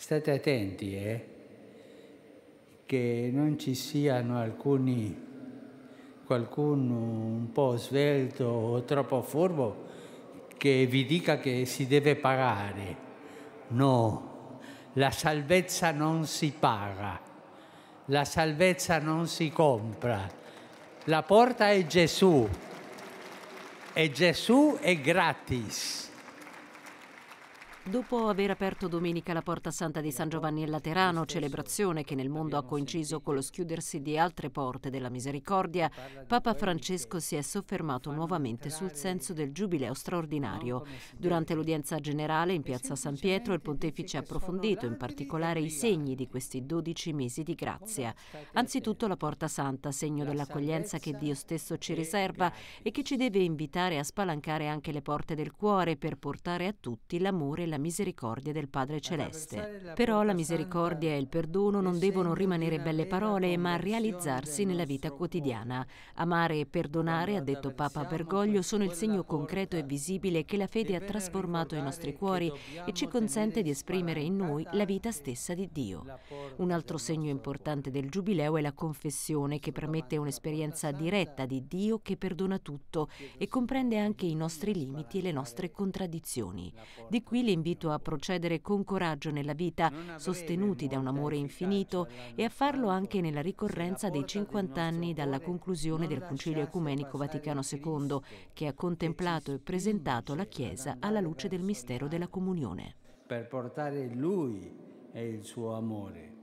State attenti eh, che non ci siano alcuni, qualcuno un po' svelto o troppo furbo che vi dica che si deve pagare. No, la salvezza non si paga, la salvezza non si compra. La porta è Gesù e Gesù è gratis. Dopo aver aperto domenica la Porta Santa di San Giovanni in Laterano, celebrazione che nel mondo ha coinciso con lo schiudersi di altre porte della misericordia, Papa Francesco si è soffermato nuovamente sul senso del giubileo straordinario. Durante l'udienza generale in piazza San Pietro il pontefice ha approfondito in particolare i segni di questi 12 mesi di grazia. Anzitutto la Porta Santa, segno dell'accoglienza che Dio stesso ci riserva e che ci deve invitare a spalancare anche le porte del cuore per portare a tutti l'amore e la la misericordia del Padre Celeste. Però la misericordia e il perdono non devono rimanere belle parole, ma realizzarsi nella vita quotidiana. Amare e perdonare, ha detto Papa Bergoglio, sono il segno concreto e visibile che la fede ha trasformato i nostri cuori e ci consente di esprimere in noi la vita stessa di Dio. Un altro segno importante del Giubileo è la confessione che permette un'esperienza diretta di Dio che perdona tutto e comprende anche i nostri limiti e le nostre contraddizioni. Di qui l'invito invito a procedere con coraggio nella vita, sostenuti da un amore infinito, e a farlo anche nella ricorrenza dei 50 anni dalla conclusione del Concilio Ecumenico Vaticano II, che ha contemplato e presentato la Chiesa alla luce del mistero della comunione. Per portare Lui e il suo amore.